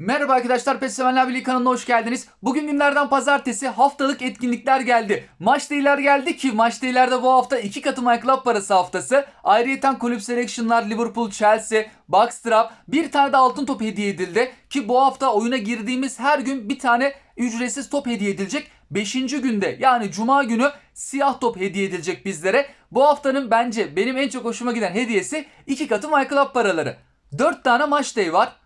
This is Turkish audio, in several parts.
Merhaba arkadaşlar PES Sevenler Birliği kanalına hoş geldiniz. Bugün günlerden pazartesi haftalık etkinlikler geldi. Maç değiller geldi ki maç değillerde bu hafta iki katı My Club parası haftası. Ayrıyeten kulüp seleksiyonlar Liverpool, Chelsea, Backstrap bir tane de altın top hediye edildi. Ki bu hafta oyuna girdiğimiz her gün bir tane ücretsiz top hediye edilecek. Beşinci günde yani cuma günü siyah top hediye edilecek bizlere. Bu haftanın bence benim en çok hoşuma giden hediyesi iki katı My Club paraları. 4 tane maç day var.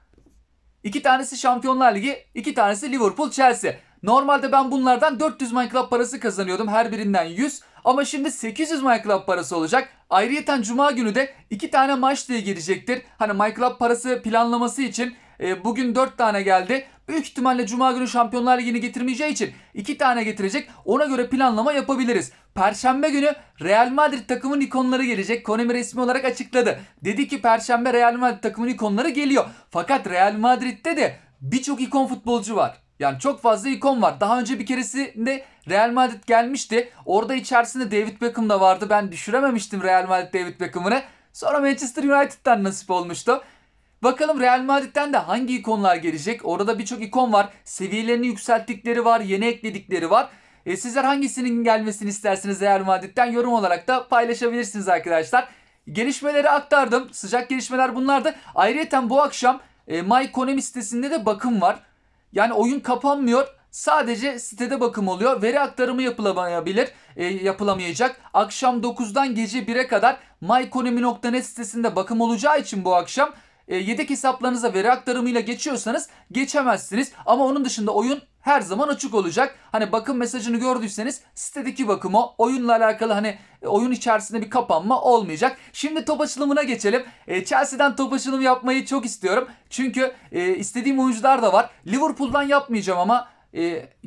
İki tanesi Şampiyonlar Ligi, iki tanesi Liverpool, Chelsea. Normalde ben bunlardan 400 My Club parası kazanıyordum her birinden 100 ama şimdi 800 My Club parası olacak. Ayrıyeten cuma günü de iki tane maç diye gelecektir. Hani My Club parası planlaması için e, bugün 4 tane geldi. Büyük ihtimalle Cuma günü Şampiyonlar Ligi'ni getirmeyeceği için iki tane getirecek. Ona göre planlama yapabiliriz. Perşembe günü Real Madrid takımın ikonları gelecek. Konemi resmi olarak açıkladı. Dedi ki Perşembe Real Madrid takımın ikonları geliyor. Fakat Real Madrid'de de birçok ikon futbolcu var. Yani çok fazla ikon var. Daha önce bir keresinde Real Madrid gelmişti. Orada içerisinde David Beckham da vardı. Ben düşürememiştim Real Madrid David Beckham'ını. Sonra Manchester United'dan nasip olmuştu. Bakalım Real Madrid'den de hangi ikonlar gelecek? Orada birçok ikon var. Seviyelerini yükselttikleri var, yeni ekledikleri var. E, sizler hangisinin gelmesini istersiniz Real Madrid'den? Yorum olarak da paylaşabilirsiniz arkadaşlar. Gelişmeleri aktardım. Sıcak gelişmeler bunlardı. Ayrıca bu akşam e, MyKonemi sitesinde de bakım var. Yani oyun kapanmıyor. Sadece sitede bakım oluyor. Veri aktarımı yapılamayabilir, e, yapılamayacak. Akşam 9'dan gece 1'e kadar mykonomi.net sitesinde bakım olacağı için bu akşam e, yedek hesaplarınıza veri aktarımıyla geçiyorsanız geçemezsiniz. Ama onun dışında oyun her zaman açık olacak. Hani bakım mesajını gördüyseniz sitedeki bakımı oyunla alakalı hani e, oyun içerisinde bir kapanma olmayacak. Şimdi top açılımına geçelim. E, Chelsea'den top açılım yapmayı çok istiyorum. Çünkü istediğim oyuncular da var. Liverpool'dan yapmayacağım ama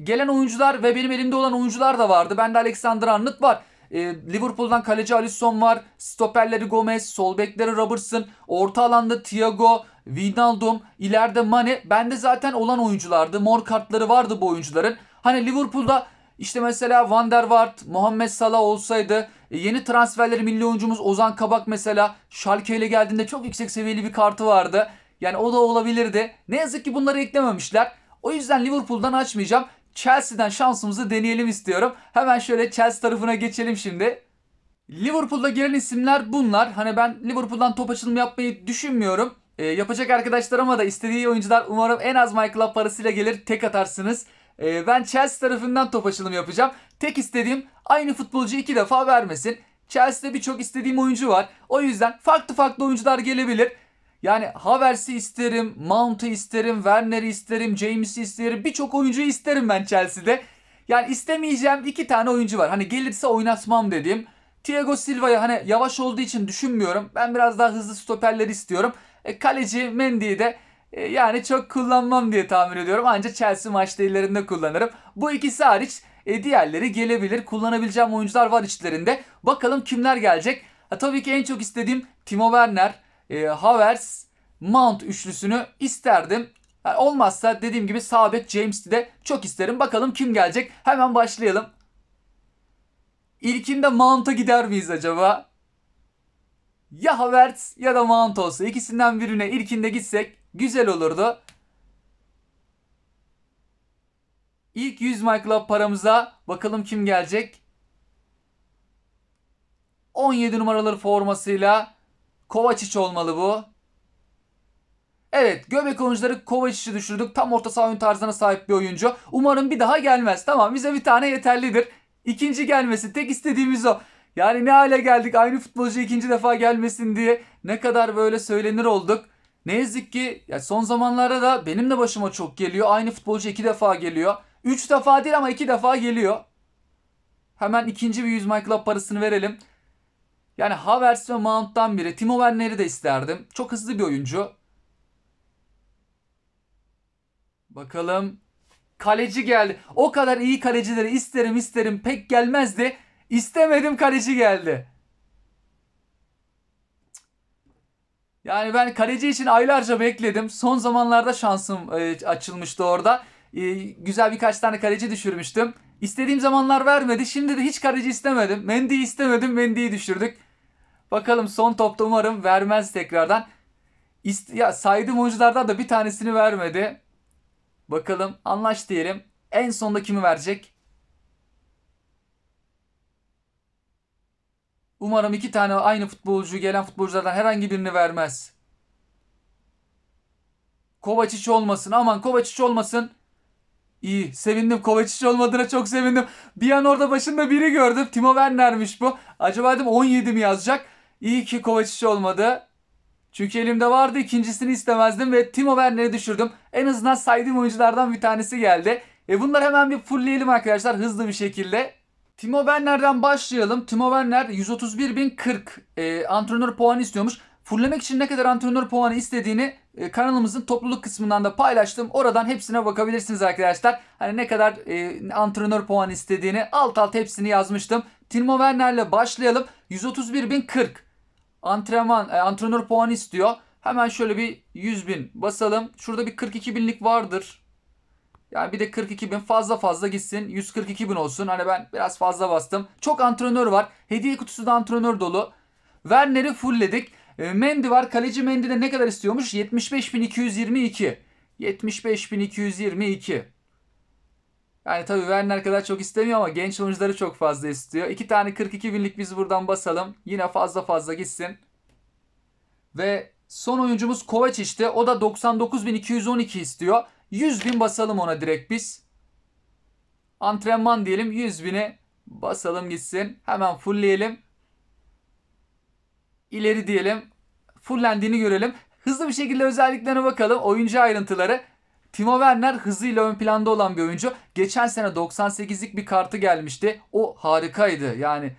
gelen oyuncular ve benim elimde olan oyuncular da vardı. Bende Alexander Arnold var. E, Liverpool'dan kaleci Alisson var. Stoperleri Gomez, sol bekleri Robertson, orta alanda Thiago, Wijnaldum, ileride Mane. Bende zaten olan oyunculardı. Mor kartları vardı bu oyuncuların. Hani Liverpool'da işte mesela Van der Vaart, Muhammed Salah olsaydı e, yeni transferleri milli oyuncumuz Ozan Kabak mesela Schalke ile geldiğinde çok yüksek seviyeli bir kartı vardı. Yani o da olabilirdi. Ne yazık ki bunları eklememişler. O yüzden Liverpool'dan açmayacağım. Chelsea'den şansımızı deneyelim istiyorum. Hemen şöyle Chelsea tarafına geçelim şimdi. Liverpool'da gelen isimler bunlar. Hani ben Liverpool'dan top açılımı yapmayı düşünmüyorum. E, yapacak arkadaşlar ama da istediği oyuncular umarım en az Michael'a parasıyla gelir tek atarsınız. E, ben Chelsea tarafından top açılımı yapacağım. Tek istediğim aynı futbolcu iki defa vermesin. Chelsea'de birçok istediğim oyuncu var. O yüzden farklı farklı oyuncular gelebilir. Yani Haversi isterim, Mount'u isterim, Werner'i isterim, James'i isterim. Birçok oyuncu isterim ben Chelsea'de. Yani istemeyeceğim iki tane oyuncu var. Hani gelirse oynatmam dediğim. Thiago Silva'yı hani yavaş olduğu için düşünmüyorum. Ben biraz daha hızlı stoperleri istiyorum. E, kaleci Mendy'yi de e, yani çok kullanmam diye tahmin ediyorum. Ancak Chelsea maçta ellerinde kullanırım. Bu ikisi hariç e, diğerleri gelebilir. Kullanabileceğim oyuncular var içlerinde. Bakalım kimler gelecek. Ha, tabii ki en çok istediğim Timo Werner, e, Havers Mount üçlüsünü isterdim. Yani olmazsa dediğim gibi Sabit James'i de çok isterim. Bakalım kim gelecek. Hemen başlayalım. İlkinde Mount'a gider miyiz acaba? Ya Havertz ya da Mount olsa ikisinden birine ilkinde gitsek güzel olurdu. İlk 100 My Club paramıza bakalım kim gelecek. 17 numaraları formasıyla Kovacic olmalı bu. Evet göbek oyuncuları Kovacic'i düşürdük. Tam orta saha oyun tarzına sahip bir oyuncu. Umarım bir daha gelmez. Tamam bize bir tane yeterlidir. İkinci gelmesi tek istediğimiz o. Yani ne hale geldik aynı futbolcu ikinci defa gelmesin diye ne kadar böyle söylenir olduk. Ne yazık ki ya son zamanlarda da benim de başıma çok geliyor. Aynı futbolcu iki defa geliyor. Üç defa değil ama iki defa geliyor. Hemen ikinci bir 100 Michael'a parasını verelim. Yani Havers ve Mount'tan biri. Timo Werner'i de isterdim. Çok hızlı bir oyuncu. Bakalım. Kaleci geldi. O kadar iyi kalecileri isterim isterim pek gelmezdi. İstemedim kaleci geldi. Yani ben kaleci için aylarca bekledim. Son zamanlarda şansım e, açılmıştı orada. E, güzel birkaç tane kaleci düşürmüştüm. İstediğim zamanlar vermedi. Şimdi de hiç kaleci istemedim. Mendy'yi istemedim. Mendy'yi düşürdük. Bakalım son topta umarım vermez tekrardan. İst ya saydığım oyunculardan da bir tanesini vermedi. Bakalım anlaş diyelim. En sonda kimi verecek? Umarım iki tane aynı futbolcu gelen futbolculardan herhangi birini vermez. Kovacic olmasın. Aman Kovacic olmasın. İyi. Sevindim. Kovacic olmadığına çok sevindim. Bir an orada başında biri gördüm. Timo Werner'miş bu. Acaba dedim 17 mi yazacak? İyi ki Kovacic olmadı. Çünkü elimde vardı ikincisini istemezdim ve Timo Werner'i düşürdüm. En azından saydığım oyunculardan bir tanesi geldi. E bunları hemen bir fullleyelim arkadaşlar hızlı bir şekilde. Timo Werner'den başlayalım. Timo Werner 131.040 e, antrenör puanı istiyormuş. Fullemek için ne kadar antrenör puanı istediğini e, kanalımızın topluluk kısmından da paylaştım. Oradan hepsine bakabilirsiniz arkadaşlar. Hani ne kadar e, antrenör puanı istediğini alt alt hepsini yazmıştım. Timo Werner'le başlayalım. 131.040 antrenman, e, antrenör puanı istiyor. Hemen şöyle bir 100 bin basalım. Şurada bir 42 binlik vardır. Yani bir de 42 bin fazla fazla gitsin. 142 bin olsun. Hani ben biraz fazla bastım. Çok antrenör var. Hediye kutusu da antrenör dolu. Werner'i fullledik. E, Mendy var. Kaleci Mendy de ne kadar istiyormuş? 75.222. 75.222. Yani tabii Werner kadar çok istemiyor ama genç oyuncuları çok fazla istiyor. İki tane 42 binlik biz buradan basalım. Yine fazla fazla gitsin. Ve son oyuncumuz Kovac işte, O da 99.212 istiyor. 100 bin basalım ona direkt biz. Antrenman diyelim 100 bini basalım gitsin. Hemen fullleyelim. İleri diyelim. Fullendiğini görelim. Hızlı bir şekilde özelliklerine bakalım. Oyuncu ayrıntıları. Timo Werner hızıyla ön planda olan bir oyuncu. Geçen sene 98'lik bir kartı gelmişti. O harikaydı. Yani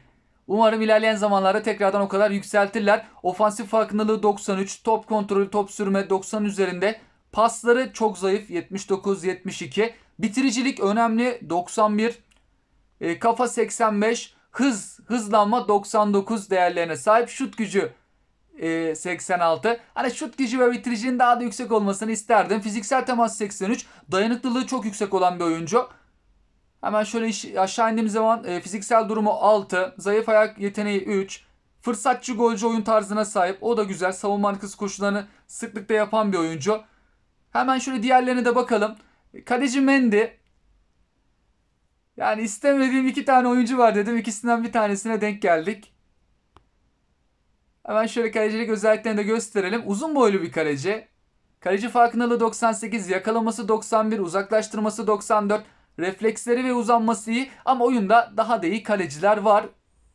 Umarım ilerleyen zamanlarda tekrardan o kadar yükseltirler. Ofansif farkındalığı 93, top kontrolü, top sürme 90 üzerinde. Pasları çok zayıf 79-72. Bitiricilik önemli 91. E, kafa 85, hız, hızlanma 99 değerlerine sahip. Şut gücü 86. Ee, hani şut gücü ve bitiricinin daha da yüksek olmasını isterdim. Fiziksel temas 83. Dayanıklılığı çok yüksek olan bir oyuncu. Hemen şöyle aşağı indiğim zaman e, fiziksel durumu 6. Zayıf ayak yeteneği 3. Fırsatçı golcü oyun tarzına sahip. O da güzel. Savunma arkası koşularını sıklıkla yapan bir oyuncu. Hemen şöyle diğerlerine de bakalım. Kaleci Mendy. Yani istemediğim iki tane oyuncu var dedim. İkisinden bir tanesine denk geldik. Hemen şöyle kalecilik özelliklerini de gösterelim. Uzun boylu bir kaleci. Kaleci farkındalığı 98, yakalaması 91, uzaklaştırması 94, refleksleri ve uzanması iyi ama oyunda daha da iyi kaleciler var.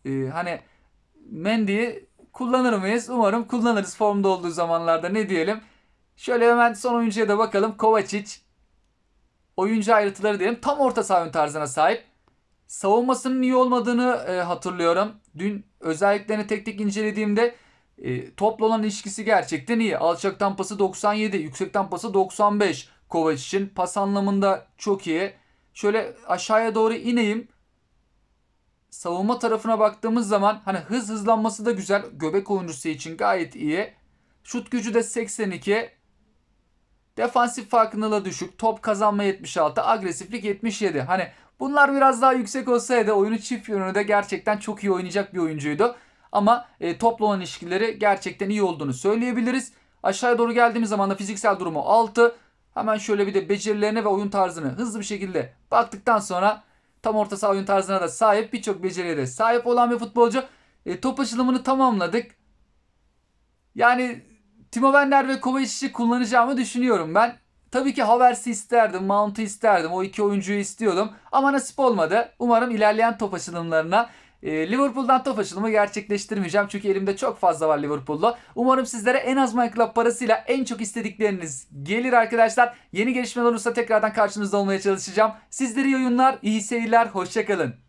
Ee, hani Mendy'yi kullanır mıyız? Umarım kullanırız formda olduğu zamanlarda ne diyelim. Şöyle hemen son oyuncuya da bakalım. Kovacic. Oyuncu ayrıntıları diyelim. Tam orta saha tarzına sahip. Savunmasının iyi olmadığını e, hatırlıyorum. Dün özelliklerini tek tek incelediğimde e, topla olan ilişkisi gerçekten iyi. Alçaktan pası 97, yüksekten pası 95 Kovac için. Pas anlamında çok iyi. Şöyle aşağıya doğru ineyim. Savunma tarafına baktığımız zaman hani hız hızlanması da güzel. Göbek oyuncusu için gayet iyi. Şut gücü de 82. Defansif farkındalığı düşük. Top kazanma 76. Agresiflik 77. Hani bunlar biraz daha yüksek olsaydı oyunu çift yönünde gerçekten çok iyi oynayacak bir oyuncuydu. Ama e, toplu olan ilişkileri gerçekten iyi olduğunu söyleyebiliriz. Aşağıya doğru geldiğimiz zaman da fiziksel durumu 6. Hemen şöyle bir de becerilerine ve oyun tarzını hızlı bir şekilde baktıktan sonra tam orta saha oyun tarzına da sahip birçok beceriye de sahip olan bir futbolcu. E, top açılımını tamamladık. Yani Timo Werner ve Kovacic'i kullanacağımı düşünüyorum ben. Tabii ki Havertz'i isterdim, Mount'u isterdim. O iki oyuncuyu istiyordum. Ama nasip olmadı. Umarım ilerleyen top açılımlarına e, Liverpool'dan top açılımı gerçekleştirmeyeceğim. Çünkü elimde çok fazla var Liverpool'la. Umarım sizlere en az Minecraft parasıyla en çok istedikleriniz gelir arkadaşlar. Yeni gelişmeler olursa tekrardan karşınızda olmaya çalışacağım. Sizleri iyi oyunlar, iyi seyirler, hoşçakalın.